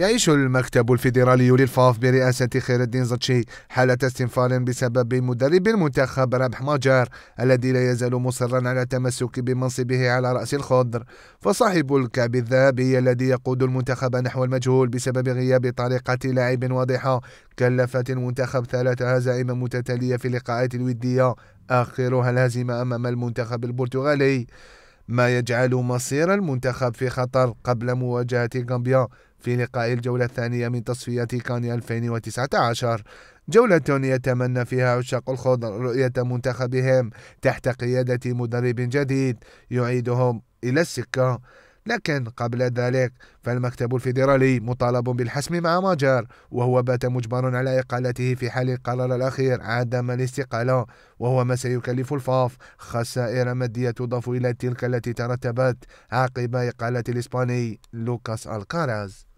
يعيش المكتب الفيدرالي للفاف برئاسة خير الدين زتشي حالة استنفار بسبب مدرب المنتخب رابح ماجر الذي لا يزال مصرا على التمسك بمنصبه على رأس الخضر فصاحب الكعب الذهبي الذي يقود المنتخب نحو المجهول بسبب غياب طريقة لاعب واضحة كلفت المنتخب ثلاث هزائم متتالية في اللقاءات الودية آخرها الهزيمة أمام المنتخب البرتغالي ما يجعل مصير المنتخب في خطر قبل مواجهة غامبيا في لقاء الجولة الثانية من تصفيات كان 2019 جولة يتمنى فيها عشاق الخضر رؤية منتخبهم تحت قيادة مدرب جديد يعيدهم إلى السكة لكن قبل ذلك فالمكتب الفيدرالي مطالب بالحسم مع ماجر وهو بات مجبر على إقالته في حال القرار الأخير عدم الاستقالة وهو ما سيكلف الفاف خسائر مادية تضاف إلى تلك التي ترتبت عقب إقالة الإسباني لوكاس الكاراز